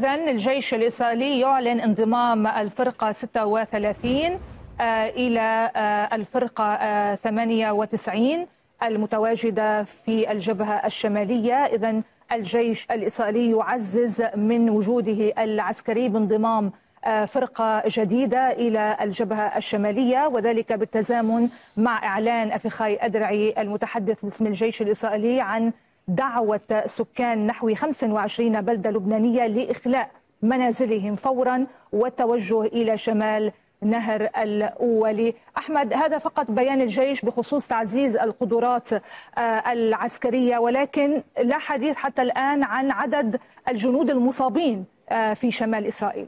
إذا الجيش الإسرائيلي يعلن انضمام الفرقة 36 آه، إلى آه، الفرقة 98 آه، المتواجدة في الجبهة الشمالية إذا الجيش الإسرائيلي يعزز من وجوده العسكري بانضمام فرقة جديدة إلى الجبهة الشمالية وذلك بالتزامن مع إعلان أفيخاي أدرعي المتحدث باسم الجيش الإسرائيلي عن دعوة سكان نحو 25 بلدة لبنانية لإخلاء منازلهم فورا والتوجه إلى شمال نهر الأولي أحمد هذا فقط بيان الجيش بخصوص تعزيز القدرات آه، العسكرية ولكن لا حديث حتى الآن عن عدد الجنود المصابين آه، في شمال إسرائيل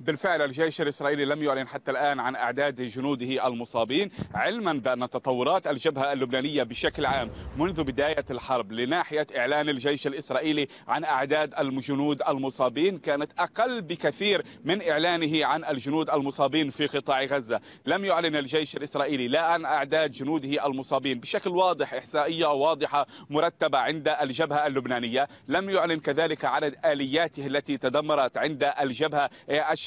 بالفعل الجيش الإسرائيلي لم يعلن حتى الآن عن أعداد جنوده المصابين علما بأن تطورات الجبهة اللبنانية بشكل عام منذ بداية الحرب لناحية إعلان الجيش الإسرائيلي عن أعداد الجنود المصابين كانت أقل بكثير من إعلانه عن الجنود المصابين في قطاع غزة لم يعلن الجيش الإسرائيلي لا عن أعداد جنوده المصابين بشكل واضح إحصائية واضحة مرتبة عند الجبهة اللبنانية لم يعلن كذلك عدد آلياته التي تدمرت عند الجبهة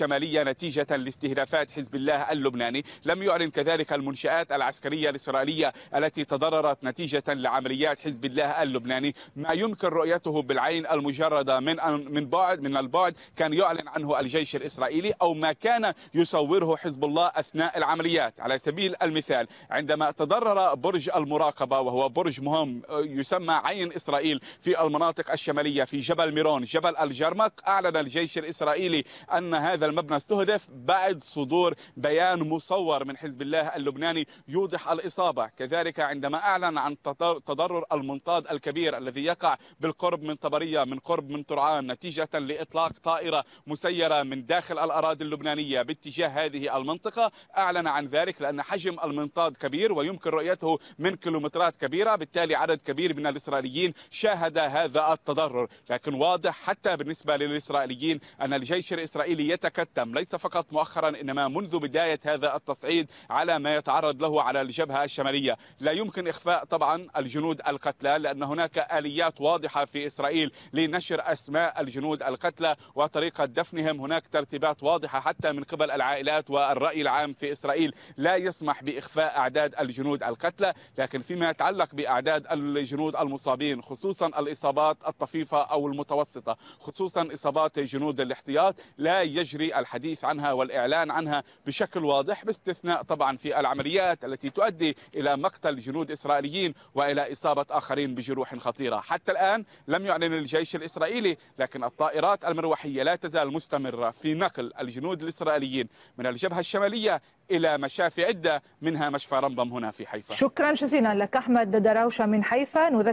الشمالية نتيجة لاستهدافات حزب الله اللبناني لم يعلن كذلك المنشآت العسكرية الإسرائيلية التي تضررت نتيجة لعمليات حزب الله اللبناني ما يمكن رؤيته بالعين المجردة من من بعد من البعد كان يعلن عنه الجيش الإسرائيلي أو ما كان يصوره حزب الله أثناء العمليات على سبيل المثال عندما تضرر برج المراقبة وهو برج مهم يسمى عين إسرائيل في المناطق الشمالية في جبل ميرون جبل الجرمك أعلن الجيش الإسرائيلي أن هذا هذا المبنى استهدف بعد صدور بيان مصور من حزب الله اللبناني يوضح الإصابة كذلك عندما أعلن عن تضرر المنطاد الكبير الذي يقع بالقرب من طبرية من قرب من ترعان نتيجة لإطلاق طائرة مسيرة من داخل الأراضي اللبنانية باتجاه هذه المنطقة أعلن عن ذلك لأن حجم المنطاد كبير ويمكن رؤيته من كيلومترات كبيرة بالتالي عدد كبير من الإسرائيليين شاهد هذا التضرر لكن واضح حتى بالنسبة للإسرائيليين أن الجيش الإسرائيلي يتك الحراك ليس فقط مؤخرا إنما منذ بداية هذا التصعيد على ما يتعرض له على الجبهة الشمالية لا يمكن إخفاء طبعا الجنود القتلى لأن هناك آليات واضحة في إسرائيل لنشر أسماء الجنود القتلى وطريقة دفنهم هناك ترتيبات واضحة حتى من قبل العائلات والرأي العام في إسرائيل لا يسمح بإخفاء أعداد الجنود القتلى لكن فيما يتعلق بأعداد الجنود المصابين خصوصا الإصابات الطفيفة أو المتوسطة خصوصا إصابات جنود الاحتياط لا يجري يجري الحديث عنها والإعلان عنها بشكل واضح باستثناء طبعا في العمليات التي تؤدي إلى مقتل جنود إسرائيليين وإلى إصابة آخرين بجروح خطيرة حتى الآن لم يعلن الجيش الإسرائيلي لكن الطائرات المروحية لا تزال مستمرة في نقل الجنود الإسرائيليين من الجبهة الشمالية إلى مشافي عدة منها مشفى رمبم هنا في حيفا شكرا جزيلا لك أحمد دراوشة من حيفا نذكر